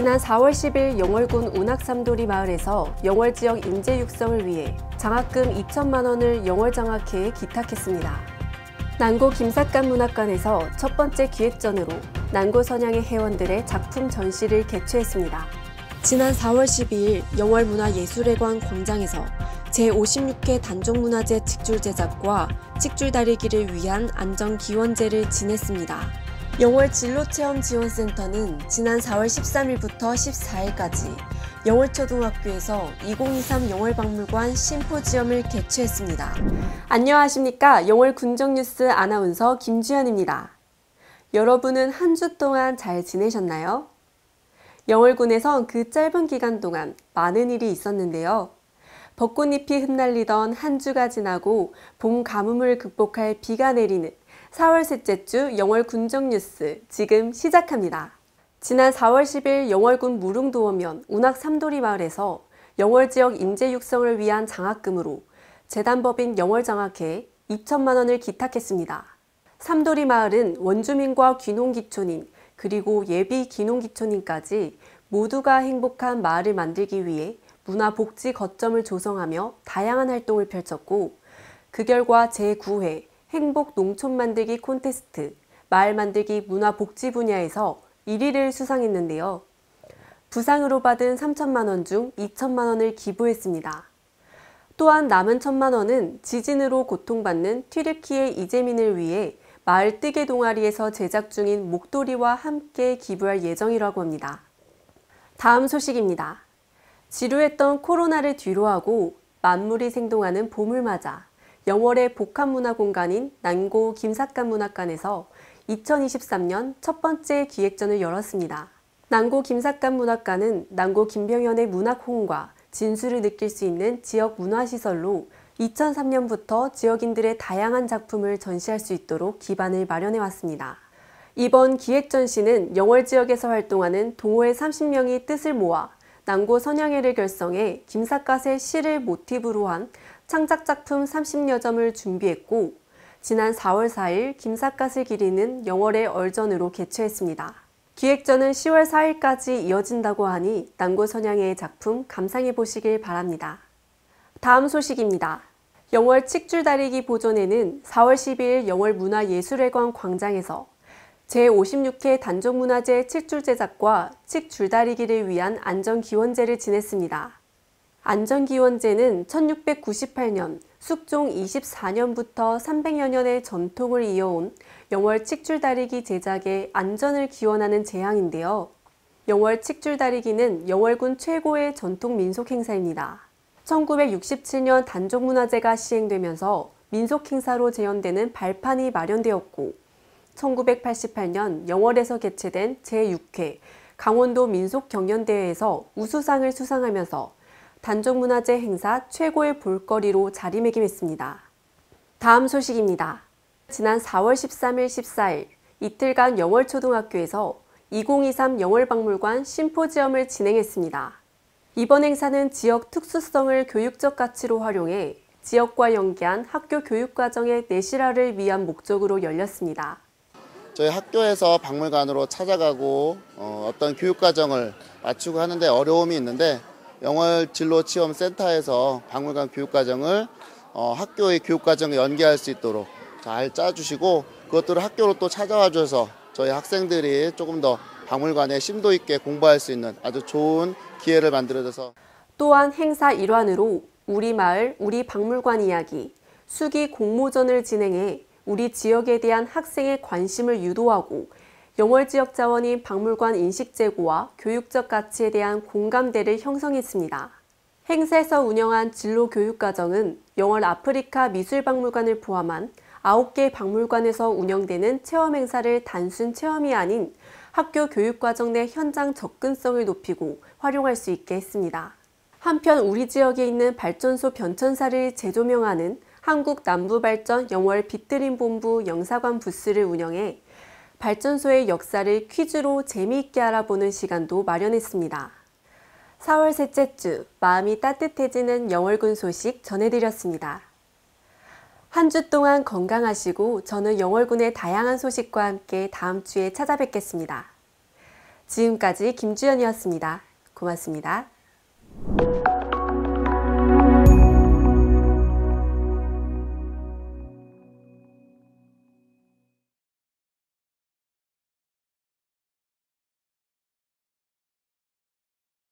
지난 4월 10일 영월군 운학삼돌이 마을에서 영월 지역 인재 육성을 위해 장학금 2천만 원을 영월 장학회에 기탁했습니다. 난고 김삿간 문학관에서 첫 번째 기획전으로 난고 선양의 회원들의 작품 전시를 개최했습니다. 지난 4월 12일 영월문화예술회관 광장에서 제56회 단종문화제 직줄 제작과 직줄 다리기를 위한 안전기원제를 지냈습니다. 영월 진로체험 지원센터는 지난 4월 13일부터 14일까지 영월초등학교에서 2023 영월박물관 심포지엄을 개최했습니다. 안녕하십니까. 영월 군정뉴스 아나운서 김주현입니다. 여러분은 한 주 동안 잘 지내셨나요? 영월군에선 그 짧은 기간 동안 많은 일이 있었는데요. 벚꽃잎이 흩날리던 한 주가 지나고 봄 가뭄을 극복할 비가 내리는 4월 셋째 주 영월 군정 뉴스 지금 시작합니다. 지난 4월 10일 영월군 무릉도원면 운악 삼돌이 마을에서 영월 지역 인재 육성을 위한 장학금으로 재단법인 영월장학회에 2천만 원을 기탁했습니다. 삼돌이 마을은 원주민과 귀농기촌인 그리고 예비 귀농기촌인까지 모두가 행복한 마을을 만들기 위해 문화복지 거점을 조성하며 다양한 활동을 펼쳤고 그 결과 제9회 행복 농촌 만들기 콘테스트, 마을 만들기 문화 복지 분야에서 1위를 수상했는데요. 부상으로 받은 3천만 원 중 2천만 원을 기부했습니다. 또한 남은 천만 원은 지진으로 고통받는 튀르키의 이재민을 위해 마을 뜨개 동아리에서 제작 중인 목도리와 함께 기부할 예정이라고 합니다. 다음 소식입니다. 지루했던 코로나를 뒤로하고 만물이 생동하는 봄을 맞아 영월의 복합문화공간인 난고 김삿간문학관에서 2023년 첫 번째 기획전을 열었습니다. 난고 김삿간문학관은 난고 김병현의 문학 홍과 진수를 느낄 수 있는 지역 문화시설로 2003년부터 지역인들의 다양한 작품을 전시할 수 있도록 기반을 마련해 왔습니다. 이번 기획전시는 영월 지역에서 활동하는 동호회 30명이 뜻을 모아 난고 선양회를 결성해 김삿갓의 시를 모티브로 한 창작 작품 30여 점을 준비했고 지난 4월 4일 김삿갓을 기리는 영월의 얼전으로 개최했습니다. 기획전은 10월 4일까지 이어진다고 하니 난고 선양의 작품 감상해 보시길 바랍니다. 다음 소식입니다. 영월 칡줄다리기 보존회는 4월 12일 영월문화예술회관 광장에서 제56회 단종문화제 칡줄 제작과 칡줄다리기를 위한 안전기원제를 지냈습니다. 안전기원제는 1698년 숙종 24년부터 300여 년의 전통을 이어온 영월 칙줄다리기 제작의 안전을 기원하는 제향인데요. 영월 칙줄다리기는 영월군 최고의 전통 민속 행사입니다. 1967년 단종문화제가 시행되면서 민속 행사로 재현되는 발판이 마련되었고 1988년 영월에서 개최된 제6회 강원도 민속경연대회에서 우수상을 수상하면서 단종문화제 행사 최고의 볼거리로 자리매김했습니다. 다음 소식입니다. 지난 4월 13일, 14일 이틀간 영월초등학교에서 2023 영월박물관 심포지엄을 진행했습니다. 이번 행사는 지역 특수성을 교육적 가치로 활용해 지역과 연계한 학교 교육과정의 내실화를 위한 목적으로 열렸습니다. 저희 학교에서 박물관으로 찾아가고 어, 어떤 교육과정을 맞추고 하는데 어려움이 있는데 영월 진로 체험 센터에서 박물관 교육과정을 어, 학교의 교육과정에 연계할 수 있도록 잘 짜주시고 그것들을 학교로 또 찾아와 줘서 저희 학생들이 조금 더 박물관에 심도 있게 공부할 수 있는 아주 좋은 기회를 만들어줘서 또한 행사 일환으로 우리 마을 우리 박물관 이야기 수기 공모전을 진행해 우리 지역에 대한 학생의 관심을 유도하고 영월지역 자원인 박물관 인식 제고와 교육적 가치에 대한 공감대를 형성했습니다. 행사에서 운영한 진로 교육 과정은 영월 아프리카 미술박물관을 포함한 9개 박물관에서 운영되는 체험 행사를 단순 체험이 아닌 학교 교육과정 내 현장 접근성을 높이고 활용할 수 있게 했습니다. 한편 우리 지역에 있는 발전소 변천사를 재조명하는 한국남부발전 영월 빛드림 본부 영사관 부스를 운영해 발전소의 역사를 퀴즈로 재미있게 알아보는 시간도 마련했습니다. 4월 셋째 주, 마음이 따뜻해지는 영월군 소식 전해드렸습니다. 한 주 동안 건강하시고 저는 영월군의 다양한 소식과 함께 다음 주에 찾아뵙겠습니다. 지금까지 김주연이었습니다. 고맙습니다.